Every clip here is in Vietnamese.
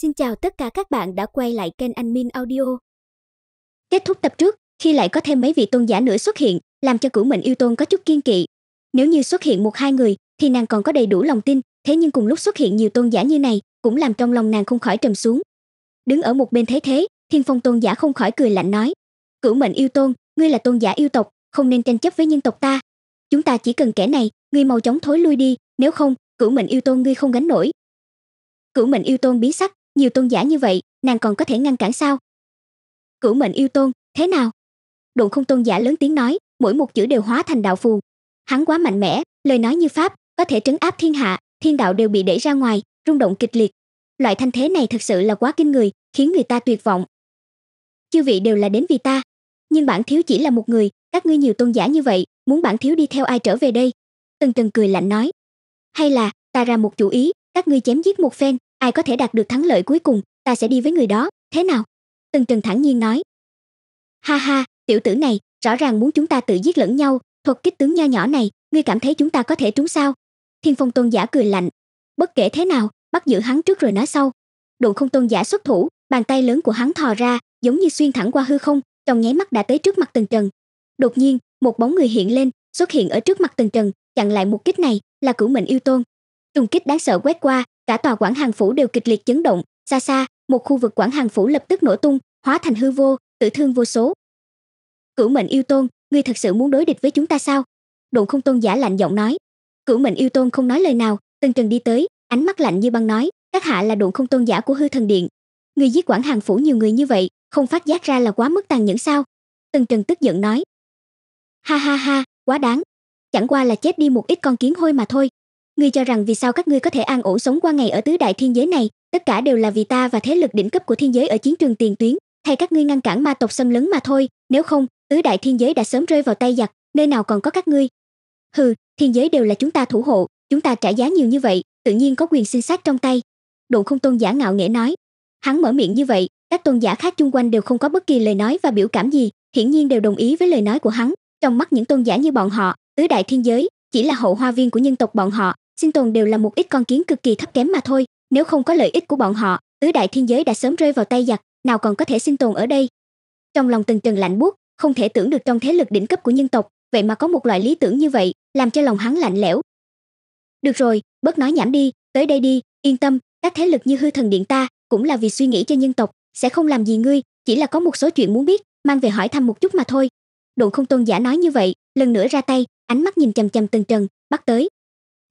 Xin chào tất cả các bạn đã quay lại kênh Anh Min Audio. Kết thúc tập trước, khi lại có thêm mấy vị tôn giả nữa xuất hiện, làm cho cửu mệnh yêu tôn có chút kiên kỵ. Nếu như xuất hiện một hai người, thì nàng còn có đầy đủ lòng tin, thế nhưng cùng lúc xuất hiện nhiều tôn giả như này, cũng làm trong lòng nàng không khỏi trầm xuống. Đứng ở một bên thế thế, Thiên Phong tôn giả không khỏi cười lạnh nói: "Cửu mệnh yêu tôn, ngươi là tôn giả yêu tộc, không nên tranh chấp với nhân tộc ta. Chúng ta chỉ cần kẻ này, ngươi mau chóng thối lui đi, nếu không, cửu mệnh yêu tôn ngươi không gánh nổi." Cửu mệnh yêu tôn biến sắc, nhiều tôn giả như vậy nàng còn có thể ngăn cản sao cửu mệnh yêu tôn thế nào đụng không tôn giả lớn tiếng nói mỗi một chữ đều hóa thành đạo phù hắn quá mạnh mẽ lời nói như pháp có thể trấn áp thiên hạ thiên đạo đều bị đẩy ra ngoài rung động kịch liệt loại thanh thế này thật sự là quá kinh người khiến người ta tuyệt vọng chư vị đều là đến vì ta nhưng bản thiếu chỉ là một người các ngươi nhiều tôn giả như vậy muốn bản thiếu đi theo ai trở về đây từng từng cười lạnh nói hay là ta ra một chủ ý các ngươi chém giết một phen ai có thể đạt được thắng lợi cuối cùng ta sẽ đi với người đó thế nào Tần trần thẳng nhiên nói ha ha tiểu tử này rõ ràng muốn chúng ta tự giết lẫn nhau thuật kích tướng nho nhỏ này ngươi cảm thấy chúng ta có thể trúng sao thiên phong tôn giả cười lạnh bất kể thế nào bắt giữ hắn trước rồi nói sau đụng không tôn giả xuất thủ bàn tay lớn của hắn thò ra giống như xuyên thẳng qua hư không trong nháy mắt đã tới trước mặt tần trần đột nhiên một bóng người hiện lên xuất hiện ở trước mặt tần trần chặn lại một kích này là cửu mệnh yêu tôn trùng kích đáng sợ quét qua cả tòa quản hàng phủ đều kịch liệt chấn động xa xa một khu vực quản hàng phủ lập tức nổ tung hóa thành hư vô tử thương vô số cửu mệnh yêu tôn ngươi thật sự muốn đối địch với chúng ta sao đồn không tôn giả lạnh giọng nói cửu mệnh yêu tôn không nói lời nào tân trần đi tới ánh mắt lạnh như băng nói các hạ là đồn không tôn giả của hư thần điện ngươi giết quản hàng phủ nhiều người như vậy không phát giác ra là quá mức tàn nhẫn sao tân trần tức giận nói ha ha ha quá đáng chẳng qua là chết đi một ít con kiến hôi mà thôi ngươi cho rằng vì sao các ngươi có thể an ổn sống qua ngày ở tứ đại thiên giới này tất cả đều là vì ta và thế lực đỉnh cấp của thiên giới ở chiến trường tiền tuyến thay các ngươi ngăn cản ma tộc xâm lấn mà thôi nếu không tứ đại thiên giới đã sớm rơi vào tay giặc nơi nào còn có các ngươi hừ thiên giới đều là chúng ta thủ hộ chúng ta trả giá nhiều như vậy tự nhiên có quyền sinh sát trong tay độn không tôn giả ngạo nghễ nói hắn mở miệng như vậy các tôn giả khác chung quanh đều không có bất kỳ lời nói và biểu cảm gì hiển nhiên đều đồng ý với lời nói của hắn trong mắt những tôn giả như bọn họ tứ đại thiên giới chỉ là hậu hoa viên của nhân tộc bọn họ sinh tồn đều là một ít con kiến cực kỳ thấp kém mà thôi nếu không có lợi ích của bọn họ tứ đại thiên giới đã sớm rơi vào tay giặc nào còn có thể sinh tồn ở đây trong lòng tần trần lạnh buốt không thể tưởng được trong thế lực đỉnh cấp của nhân tộc vậy mà có một loại lý tưởng như vậy làm cho lòng hắn lạnh lẽo được rồi bớt nói nhảm đi tới đây đi yên tâm các thế lực như hư thần điện ta cũng là vì suy nghĩ cho nhân tộc sẽ không làm gì ngươi chỉ là có một số chuyện muốn biết mang về hỏi thăm một chút mà thôi độn không tôn giả nói như vậy lần nữa ra tay ánh mắt nhìn chằm chằm tần trần bắt tới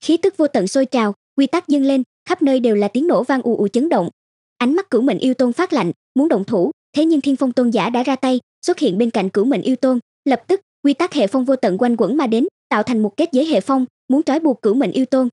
khí tức vô tận sôi trào quy tắc dâng lên khắp nơi đều là tiếng nổ vang ù ù chấn động ánh mắt cửu mệnh yêu tôn phát lạnh muốn động thủ thế nhưng thiên phong tôn giả đã ra tay xuất hiện bên cạnh cửu mệnh yêu tôn lập tức quy tắc hệ phong vô tận quanh quẩn mà đến tạo thành một kết giới hệ phong muốn trói buộc cửu mệnh yêu tôn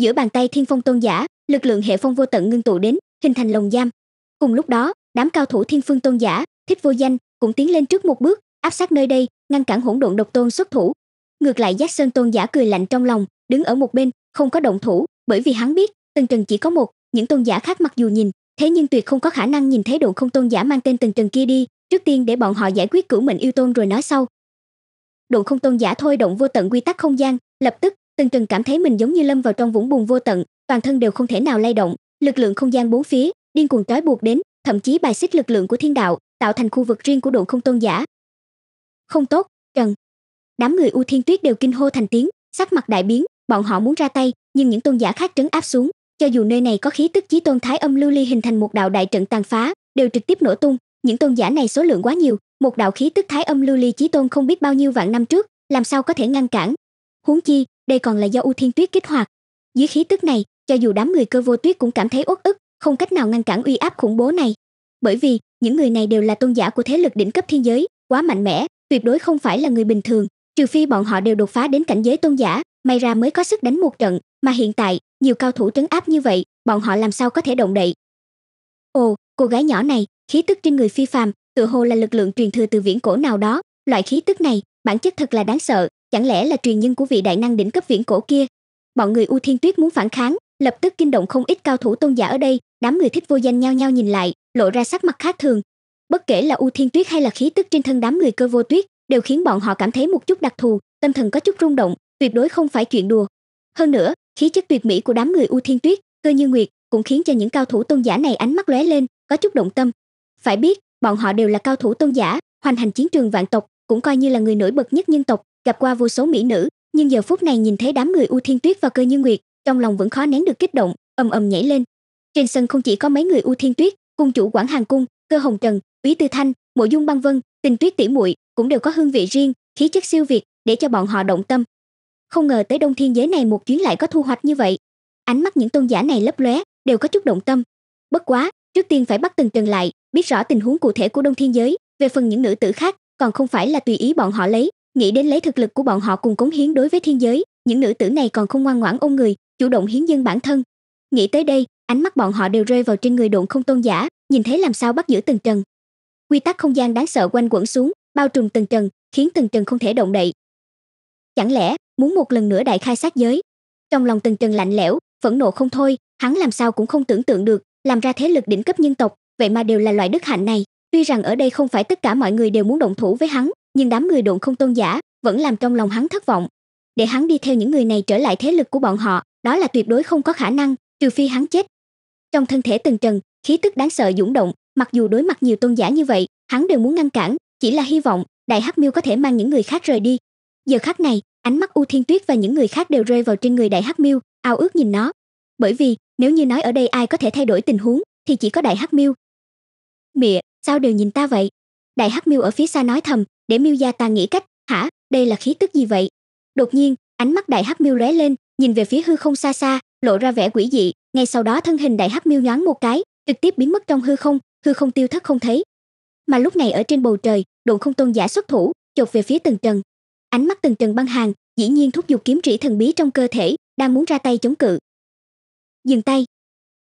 giữa bàn tay thiên phong tôn giả lực lượng hệ phong vô tận ngưng tụ đến hình thành lồng giam cùng lúc đó đám cao thủ thiên phương tôn giả thích vô danh cũng tiến lên trước một bước áp sát nơi đây ngăn cản hỗn độn độc tôn xuất thủ ngược lại giác sơn tôn giả cười lạnh trong lòng đứng ở một bên không có động thủ bởi vì hắn biết tần trần chỉ có một những tôn giả khác mặc dù nhìn thế nhưng tuyệt không có khả năng nhìn thấy độn không tôn giả mang tên tần trần kia đi trước tiên để bọn họ giải quyết cửu mệnh yêu tôn rồi nói sau độn không tôn giả thôi động vô tận quy tắc không gian lập tức tần trần cảm thấy mình giống như lâm vào trong vũng bùn vô tận toàn thân đều không thể nào lay động lực lượng không gian bốn phía điên cuồng trói buộc đến thậm chí bài xích lực lượng của thiên đạo tạo thành khu vực riêng của độn không tôn giả không tốt trần đám người u thiên tuyết đều kinh hô thành tiếng sắc mặt đại biến bọn họ muốn ra tay nhưng những tôn giả khác trấn áp xuống cho dù nơi này có khí tức chí tôn thái âm lưu ly hình thành một đạo đại trận tàn phá đều trực tiếp nổ tung những tôn giả này số lượng quá nhiều một đạo khí tức thái âm lưu ly chí tôn không biết bao nhiêu vạn năm trước làm sao có thể ngăn cản huống chi đây còn là do u thiên tuyết kích hoạt dưới khí tức này cho dù đám người cơ vô tuyết cũng cảm thấy uất ức không cách nào ngăn cản uy áp khủng bố này bởi vì những người này đều là tôn giả của thế lực đỉnh cấp thiên giới quá mạnh mẽ tuyệt đối không phải là người bình thường trừ phi bọn họ đều đột phá đến cảnh giới tôn giả may ra mới có sức đánh một trận, mà hiện tại, nhiều cao thủ trấn áp như vậy, bọn họ làm sao có thể động đậy. Ồ, cô gái nhỏ này, khí tức trên người phi phàm, tựa hồ là lực lượng truyền thừa từ viễn cổ nào đó, loại khí tức này, bản chất thật là đáng sợ, chẳng lẽ là truyền nhân của vị đại năng đỉnh cấp viễn cổ kia. Bọn người U Thiên Tuyết muốn phản kháng, lập tức kinh động không ít cao thủ tôn giả ở đây, đám người thích vô danh nhao nhao nhìn lại, lộ ra sắc mặt khác thường. Bất kể là U Thiên Tuyết hay là khí tức trên thân đám người cơ vô tuyết, đều khiến bọn họ cảm thấy một chút đặc thù, tâm thần có chút rung động, tuyệt đối không phải chuyện đùa. Hơn nữa, khí chất tuyệt mỹ của đám người U Thiên Tuyết, Cơ Như Nguyệt cũng khiến cho những cao thủ tôn giả này ánh mắt lóe lên, có chút động tâm. Phải biết, bọn họ đều là cao thủ tôn giả, hoành hành chiến trường vạn tộc, cũng coi như là người nổi bật nhất nhân tộc, gặp qua vô số mỹ nữ, nhưng giờ phút này nhìn thấy đám người U Thiên Tuyết và Cơ Như Nguyệt, trong lòng vẫn khó nén được kích động, ầm ầm nhảy lên. Trên sân không chỉ có mấy người U Thiên Tuyết, cung chủ Quảng Hàng cung, Cơ Hồng Trần, Úy Tư Thanh, Mộ Dung Băng Vân, Tình Tuyết tỷ muội cũng đều có hương vị riêng, khí chất siêu việt để cho bọn họ động tâm không ngờ tới đông thiên giới này một chuyến lại có thu hoạch như vậy ánh mắt những tôn giả này lấp lóe đều có chút động tâm bất quá trước tiên phải bắt từng trần lại biết rõ tình huống cụ thể của đông thiên giới về phần những nữ tử khác còn không phải là tùy ý bọn họ lấy nghĩ đến lấy thực lực của bọn họ cùng cống hiến đối với thiên giới những nữ tử này còn không ngoan ngoãn ôn người chủ động hiến dân bản thân nghĩ tới đây ánh mắt bọn họ đều rơi vào trên người độn không tôn giả nhìn thấy làm sao bắt giữ từng trần quy tắc không gian đáng sợ quanh quẩn xuống bao trùm từng trần khiến từng trần không thể động đậy chẳng lẽ muốn một lần nữa đại khai sát giới. Trong lòng Tần Trần lạnh lẽo, phẫn nộ không thôi, hắn làm sao cũng không tưởng tượng được, làm ra thế lực đỉnh cấp nhân tộc, vậy mà đều là loại đức hạnh này. Tuy rằng ở đây không phải tất cả mọi người đều muốn động thủ với hắn, nhưng đám người độn không tôn giả vẫn làm trong lòng hắn thất vọng. Để hắn đi theo những người này trở lại thế lực của bọn họ, đó là tuyệt đối không có khả năng, trừ phi hắn chết. Trong thân thể Tần Trần, khí tức đáng sợ dũng động, mặc dù đối mặt nhiều tôn giả như vậy, hắn đều muốn ngăn cản, chỉ là hy vọng Đại Hắc Miêu có thể mang những người khác rời đi. Giờ khắc này, Ánh mắt U Thiên Tuyết và những người khác đều rơi vào trên người Đại Hắc Miêu, ao ước nhìn nó. Bởi vì, nếu như nói ở đây ai có thể thay đổi tình huống thì chỉ có Đại Hắc Miêu. "Mẹ, sao đều nhìn ta vậy?" Đại Hắc Miêu ở phía xa nói thầm, "Để Miêu gia ta nghĩ cách, hả? Đây là khí tức gì vậy?" Đột nhiên, ánh mắt Đại Hắc Miêu lóe lên, nhìn về phía hư không xa xa, lộ ra vẻ quỷ dị, ngay sau đó thân hình Đại Hắc Miêu nhoáng một cái, trực tiếp biến mất trong hư không, hư không tiêu thất không thấy. Mà lúc này ở trên bầu trời, Độn Không Tôn giả xuất thủ, chột về phía Tần Trần, ánh mắt từng trần băng hàng dĩ nhiên thúc giục kiếm trĩ thần bí trong cơ thể đang muốn ra tay chống cự dừng tay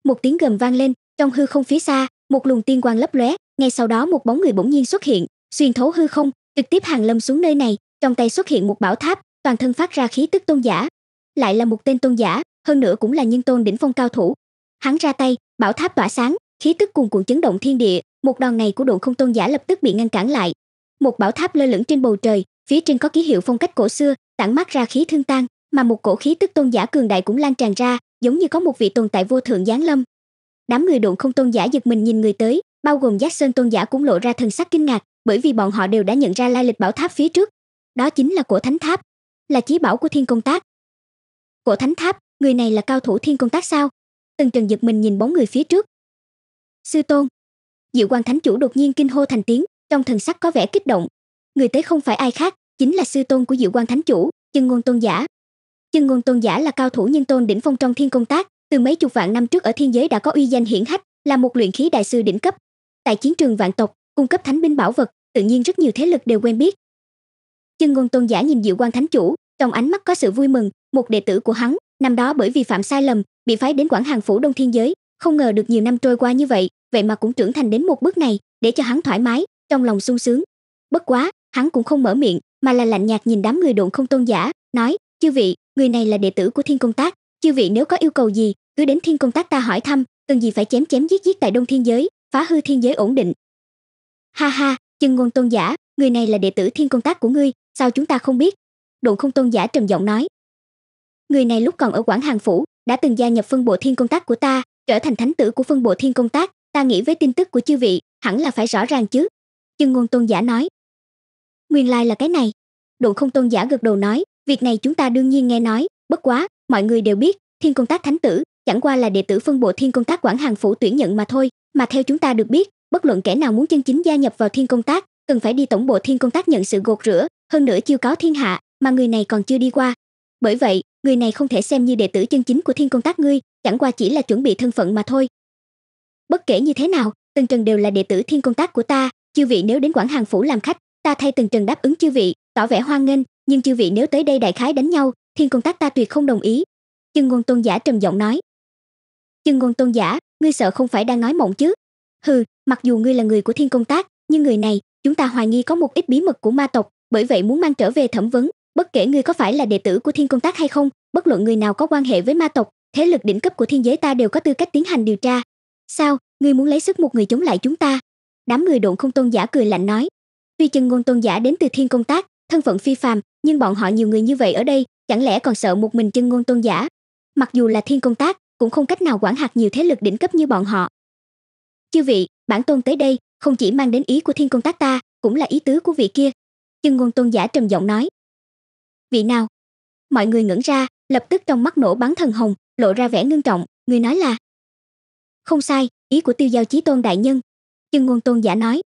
một tiếng gầm vang lên trong hư không phía xa một luồng tiên quang lấp lóe ngay sau đó một bóng người bỗng nhiên xuất hiện xuyên thấu hư không trực tiếp hàng lâm xuống nơi này trong tay xuất hiện một bảo tháp toàn thân phát ra khí tức tôn giả lại là một tên tôn giả hơn nữa cũng là nhân tôn đỉnh phong cao thủ hắn ra tay bảo tháp tỏa sáng khí tức cuồn cuộn chấn động thiên địa một đòn này của độn không tôn giả lập tức bị ngăn cản lại một bảo tháp lơ lửng trên bầu trời phía trên có ký hiệu phong cách cổ xưa tản mát ra khí thương tan mà một cổ khí tức tôn giả cường đại cũng lan tràn ra giống như có một vị tồn tại vô thượng giáng lâm đám người độn không tôn giả giật mình nhìn người tới bao gồm giác sơn tôn giả cũng lộ ra thần sắc kinh ngạc bởi vì bọn họ đều đã nhận ra lai lịch bảo tháp phía trước đó chính là cổ thánh tháp là chí bảo của thiên công tác cổ thánh tháp người này là cao thủ thiên công tác sao Tần trần giật mình nhìn bóng người phía trước sư tôn diệu quang thánh chủ đột nhiên kinh hô thành tiếng trong thần sắc có vẻ kích động người tới không phải ai khác chính là sư tôn của diệu quang thánh chủ chân ngôn tôn giả chân ngôn tôn giả là cao thủ nhân tôn đỉnh phong trong thiên công tác từ mấy chục vạn năm trước ở thiên giới đã có uy danh hiển hách là một luyện khí đại sư đỉnh cấp tại chiến trường vạn tộc cung cấp thánh binh bảo vật tự nhiên rất nhiều thế lực đều quen biết chân ngôn tôn giả nhìn diệu quang thánh chủ trong ánh mắt có sự vui mừng một đệ tử của hắn năm đó bởi vì phạm sai lầm bị phái đến quảng hàng phủ đông thiên giới không ngờ được nhiều năm trôi qua như vậy vậy mà cũng trưởng thành đến một bước này để cho hắn thoải mái trong lòng sung sướng bất quá hắn cũng không mở miệng mà là lạnh nhạt nhìn đám người độn không tôn giả nói chư vị người này là đệ tử của thiên công tác chư vị nếu có yêu cầu gì cứ đến thiên công tác ta hỏi thăm cần gì phải chém chém giết giết tại đông thiên giới phá hư thiên giới ổn định ha ha chân ngôn tôn giả người này là đệ tử thiên công tác của ngươi sao chúng ta không biết độn không tôn giả trầm giọng nói người này lúc còn ở quảng hàng phủ đã từng gia nhập phân bộ thiên công tác của ta trở thành thánh tử của phân bộ thiên công tác ta nghĩ với tin tức của chư vị hẳn là phải rõ ràng chứ chân ngôn tôn giả nói nguyên lai like là cái này độn không tôn giả gật đầu nói việc này chúng ta đương nhiên nghe nói bất quá mọi người đều biết thiên công tác thánh tử chẳng qua là đệ tử phân bộ thiên công tác quản hàng phủ tuyển nhận mà thôi mà theo chúng ta được biết bất luận kẻ nào muốn chân chính gia nhập vào thiên công tác cần phải đi tổng bộ thiên công tác nhận sự gột rửa hơn nữa chiêu cáo thiên hạ mà người này còn chưa đi qua bởi vậy người này không thể xem như đệ tử chân chính của thiên công tác ngươi chẳng qua chỉ là chuẩn bị thân phận mà thôi bất kể như thế nào tân trần đều là đệ tử thiên công tác của ta chư vị nếu đến quản hàng phủ làm khách ta thay từng trần đáp ứng chư vị tỏ vẻ hoan nghênh nhưng chư vị nếu tới đây đại khái đánh nhau thiên công tác ta tuyệt không đồng ý chân ngôn tôn giả trầm giọng nói chân ngôn tôn giả ngươi sợ không phải đang nói mộng chứ hừ mặc dù ngươi là người của thiên công tác nhưng người này chúng ta hoài nghi có một ít bí mật của ma tộc bởi vậy muốn mang trở về thẩm vấn bất kể ngươi có phải là đệ tử của thiên công tác hay không bất luận người nào có quan hệ với ma tộc thế lực đỉnh cấp của thiên giới ta đều có tư cách tiến hành điều tra sao ngươi muốn lấy sức một người chống lại chúng ta đám người độn không tôn giả cười lạnh nói Tuy chân ngôn tôn giả đến từ thiên công tác, thân phận phi phàm, nhưng bọn họ nhiều người như vậy ở đây, chẳng lẽ còn sợ một mình chân ngôn tôn giả? Mặc dù là thiên công tác, cũng không cách nào quản hạt nhiều thế lực đỉnh cấp như bọn họ. Chư vị, bản tôn tới đây, không chỉ mang đến ý của thiên công tác ta, cũng là ý tứ của vị kia. Chân ngôn tôn giả trầm giọng nói. Vị nào? Mọi người ngẩn ra, lập tức trong mắt nổ bắn thần hồng, lộ ra vẻ ngưng trọng, người nói là. Không sai, ý của tiêu giao chí tôn đại nhân. Chân ngôn tôn giả nói.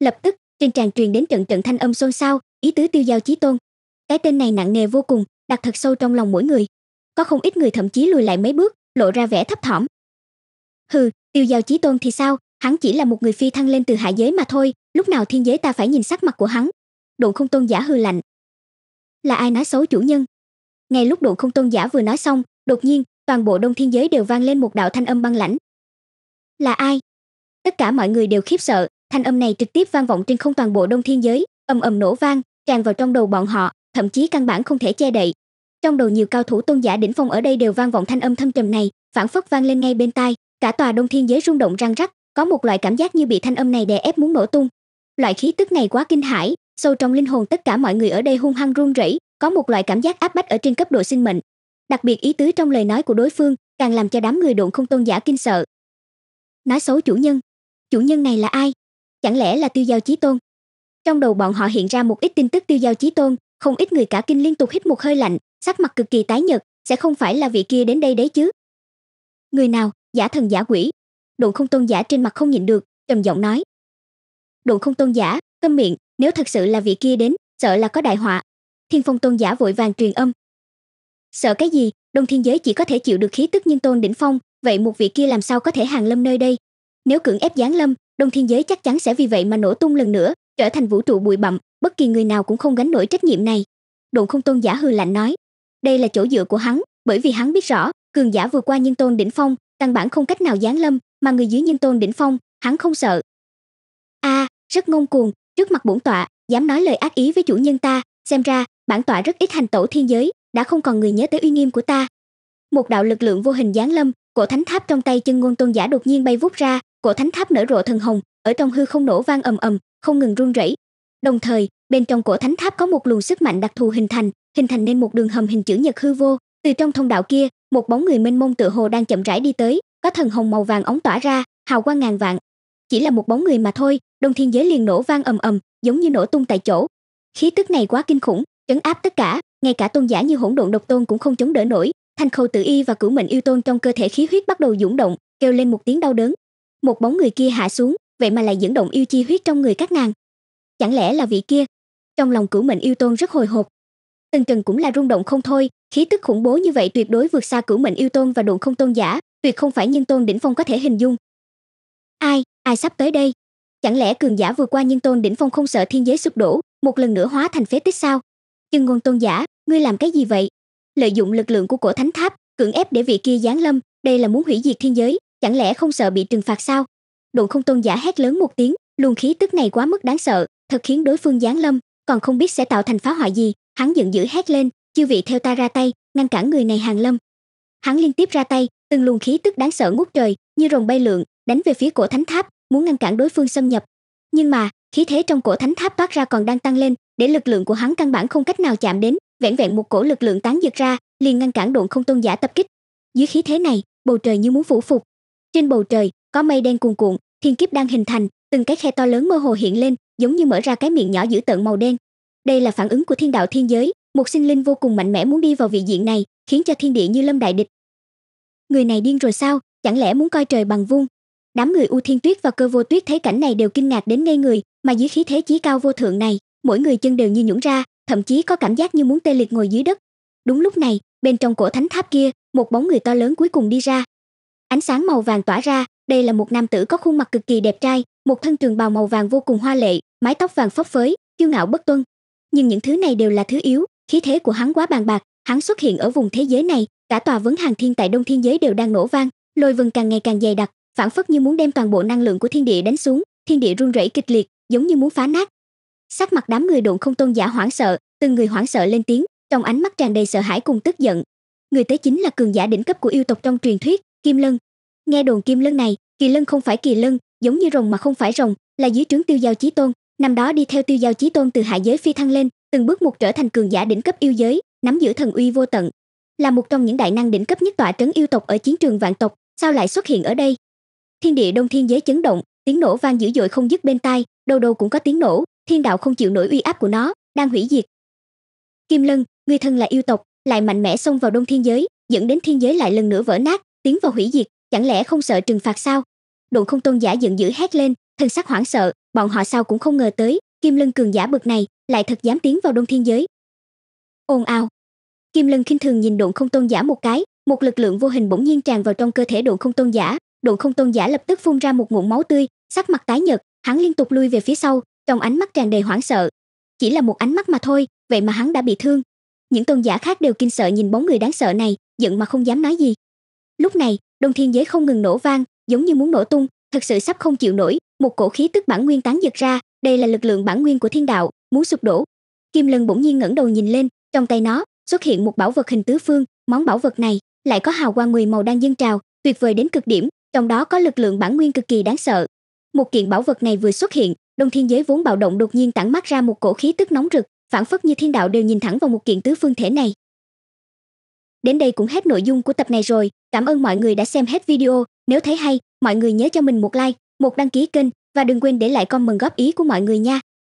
Lập tức, trên tràng truyền đến trận trận thanh âm xôn xao ý tứ tiêu giao chí tôn cái tên này nặng nề vô cùng đặt thật sâu trong lòng mỗi người có không ít người thậm chí lùi lại mấy bước lộ ra vẻ thấp thỏm hừ tiêu giao chí tôn thì sao hắn chỉ là một người phi thăng lên từ hạ giới mà thôi lúc nào thiên giới ta phải nhìn sắc mặt của hắn độn không tôn giả hư lạnh là ai nói xấu chủ nhân ngay lúc độn không tôn giả vừa nói xong đột nhiên toàn bộ đông thiên giới đều vang lên một đạo thanh âm băng lãnh là ai tất cả mọi người đều khiếp sợ Thanh âm này trực tiếp vang vọng trên không toàn bộ Đông Thiên giới, ầm ầm nổ vang, tràn vào trong đầu bọn họ, thậm chí căn bản không thể che đậy. Trong đầu nhiều cao thủ tôn giả đỉnh phong ở đây đều vang vọng thanh âm thâm trầm này, phản phất vang lên ngay bên tai, cả tòa Đông Thiên giới rung động răng rắc, có một loại cảm giác như bị thanh âm này đè ép muốn nổ tung. Loại khí tức này quá kinh hãi, sâu trong linh hồn tất cả mọi người ở đây hung hăng run rẩy, có một loại cảm giác áp bách ở trên cấp độ sinh mệnh. Đặc biệt ý tứ trong lời nói của đối phương càng làm cho đám người độn không tôn giả kinh sợ. Nói xấu chủ nhân, chủ nhân này là ai? chẳng lẽ là tiêu giao chí tôn trong đầu bọn họ hiện ra một ít tin tức tiêu giao chí tôn không ít người cả kinh liên tục hít một hơi lạnh sắc mặt cực kỳ tái nhợt sẽ không phải là vị kia đến đây đấy chứ người nào giả thần giả quỷ độn không tôn giả trên mặt không nhịn được trầm giọng nói độn không tôn giả câm miệng nếu thật sự là vị kia đến sợ là có đại họa thiên phong tôn giả vội vàng truyền âm sợ cái gì đông thiên giới chỉ có thể chịu được khí tức nhân tôn đỉnh phong vậy một vị kia làm sao có thể hàng lâm nơi đây nếu cưỡng ép giáng lâm đồng thiên giới chắc chắn sẽ vì vậy mà nổ tung lần nữa, trở thành vũ trụ bụi bặm, bất kỳ người nào cũng không gánh nổi trách nhiệm này. Độn không tôn giả hư lạnh nói, đây là chỗ dựa của hắn, bởi vì hắn biết rõ, cường giả vừa qua nhân tôn đỉnh phong, căn bản không cách nào giáng lâm, mà người dưới nhân tôn đỉnh phong, hắn không sợ. A, rất ngông cuồng, trước mặt bổn tọa, dám nói lời ác ý với chủ nhân ta, xem ra, bản tọa rất ít hành tổ thiên giới, đã không còn người nhớ tới uy nghiêm của ta. Một đạo lực lượng vô hình giáng lâm, cổ thánh tháp trong tay chân ngôn tôn giả đột nhiên bay vút ra cổ thánh tháp nở rộ thần hồng ở trong hư không nổ vang ầm ầm không ngừng run rẩy đồng thời bên trong cổ thánh tháp có một luồng sức mạnh đặc thù hình thành hình thành nên một đường hầm hình chữ nhật hư vô từ trong thông đạo kia một bóng người mênh mông tựa hồ đang chậm rãi đi tới có thần hồng màu vàng ống tỏa ra hào quang ngàn vạn chỉ là một bóng người mà thôi đông thiên giới liền nổ vang ầm ầm giống như nổ tung tại chỗ khí tức này quá kinh khủng trấn áp tất cả ngay cả tôn giả như hỗn độn độc tôn cũng không chống đỡ nổi thanh khâu tử y và cửu mệnh yêu tôn trong cơ thể khí huyết bắt đầu dũng động kêu lên một tiếng đau đớn một bóng người kia hạ xuống vậy mà lại dẫn động yêu chi huyết trong người các nàng chẳng lẽ là vị kia trong lòng cửu mệnh yêu tôn rất hồi hộp tần trần cũng là rung động không thôi khí tức khủng bố như vậy tuyệt đối vượt xa cửu mệnh yêu tôn và độn không tôn giả tuyệt không phải nhân tôn đỉnh phong có thể hình dung ai ai sắp tới đây chẳng lẽ cường giả vừa qua nhân tôn đỉnh phong không sợ thiên giới sụp đổ một lần nữa hóa thành phế tích sao chừng ngôn tôn giả ngươi làm cái gì vậy lợi dụng lực lượng của cổ thánh tháp cưỡng ép để vị kia giáng lâm đây là muốn hủy diệt thiên giới chẳng lẽ không sợ bị trừng phạt sao độn không tôn giả hét lớn một tiếng luồng khí tức này quá mức đáng sợ thật khiến đối phương giáng lâm còn không biết sẽ tạo thành phá hoại gì hắn giận dữ hét lên chư vị theo ta ra tay ngăn cản người này hàng lâm hắn liên tiếp ra tay từng luồng khí tức đáng sợ ngút trời như rồng bay lượn đánh về phía cổ thánh tháp muốn ngăn cản đối phương xâm nhập nhưng mà khí thế trong cổ thánh tháp toát ra còn đang tăng lên để lực lượng của hắn căn bản không cách nào chạm đến vẹn vẹn một cổ lực lượng tán giật ra liền ngăn cản độn không tôn giả tập kích dưới khí thế này bầu trời như muốn phủ phục trên bầu trời có mây đen cuồn cuộn thiên kiếp đang hình thành từng cái khe to lớn mơ hồ hiện lên giống như mở ra cái miệng nhỏ dữ tợn màu đen đây là phản ứng của thiên đạo thiên giới một sinh linh vô cùng mạnh mẽ muốn đi vào vị diện này khiến cho thiên địa như lâm đại địch người này điên rồi sao chẳng lẽ muốn coi trời bằng vuông đám người u thiên tuyết và cơ vô tuyết thấy cảnh này đều kinh ngạc đến ngây người mà dưới khí thế chí cao vô thượng này mỗi người chân đều như nhũng ra thậm chí có cảm giác như muốn tê liệt ngồi dưới đất đúng lúc này bên trong cổ thánh tháp kia một bóng người to lớn cuối cùng đi ra ánh sáng màu vàng tỏa ra đây là một nam tử có khuôn mặt cực kỳ đẹp trai một thân trường bào màu vàng vô cùng hoa lệ mái tóc vàng phấp phới kiêu ngạo bất tuân nhưng những thứ này đều là thứ yếu khí thế của hắn quá bàn bạc hắn xuất hiện ở vùng thế giới này cả tòa vấn hàng thiên tại đông thiên giới đều đang nổ vang lôi vừng càng ngày càng dày đặc phản phất như muốn đem toàn bộ năng lượng của thiên địa đánh xuống thiên địa run rẩy kịch liệt giống như muốn phá nát sắc mặt đám người độn không tôn giả hoảng sợ từng người hoảng sợ lên tiếng trong ánh mắt tràn đầy sợ hãi cùng tức giận người tới chính là cường giả đỉnh cấp của yêu tộc trong truyền thuyết kim lân nghe đồn kim lân này kỳ lân không phải kỳ lân giống như rồng mà không phải rồng là dưới trướng tiêu giao chí tôn năm đó đi theo tiêu giao chí tôn từ hạ giới phi thăng lên từng bước một trở thành cường giả đỉnh cấp yêu giới nắm giữ thần uy vô tận là một trong những đại năng đỉnh cấp nhất tọa trấn yêu tộc ở chiến trường vạn tộc sao lại xuất hiện ở đây thiên địa đông thiên giới chấn động tiếng nổ vang dữ dội không dứt bên tai đâu đâu cũng có tiếng nổ thiên đạo không chịu nổi uy áp của nó, đang hủy diệt. Kim Lân, người thân là yêu tộc, lại mạnh mẽ xông vào Đông Thiên giới, dẫn đến thiên giới lại lần nữa vỡ nát, tiến vào hủy diệt, chẳng lẽ không sợ trừng phạt sao? Độn Không Tôn giả giận dữ hét lên, thân sắc hoảng sợ, bọn họ sao cũng không ngờ tới, Kim Lân cường giả bậc này lại thật dám tiến vào Đông Thiên giới. Ồn ào. Kim Lân khinh thường nhìn Độn Không Tôn giả một cái, một lực lượng vô hình bỗng nhiên tràn vào trong cơ thể Độn Không Tôn giả, Độn Không Tôn giả lập tức phun ra một ngụm máu tươi, sắc mặt tái nhợt, hắn liên tục lui về phía sau, trong ánh mắt tràn đầy hoảng sợ. Chỉ là một ánh mắt mà thôi, vậy mà hắn đã bị thương. Những tôn giả khác đều kinh sợ nhìn bóng người đáng sợ này, giận mà không dám nói gì. Lúc này, đông thiên giới không ngừng nổ vang, giống như muốn nổ tung, thật sự sắp không chịu nổi, một cổ khí tức bản nguyên tán giật ra, đây là lực lượng bản nguyên của thiên đạo, muốn sụp đổ. Kim Lân bỗng nhiên ngẩng đầu nhìn lên, trong tay nó xuất hiện một bảo vật hình tứ phương, món bảo vật này lại có hào quang mười màu đang dâng trào, tuyệt vời đến cực điểm, trong đó có lực lượng bản nguyên cực kỳ đáng sợ. Một kiện bảo vật này vừa xuất hiện, đông thiên giới vốn bạo động đột nhiên tản mắt ra một cổ khí tức nóng rực phản phất như thiên đạo đều nhìn thẳng vào một kiện tứ phương thể này đến đây cũng hết nội dung của tập này rồi cảm ơn mọi người đã xem hết video nếu thấy hay mọi người nhớ cho mình một like một đăng ký kênh và đừng quên để lại comment góp ý của mọi người nha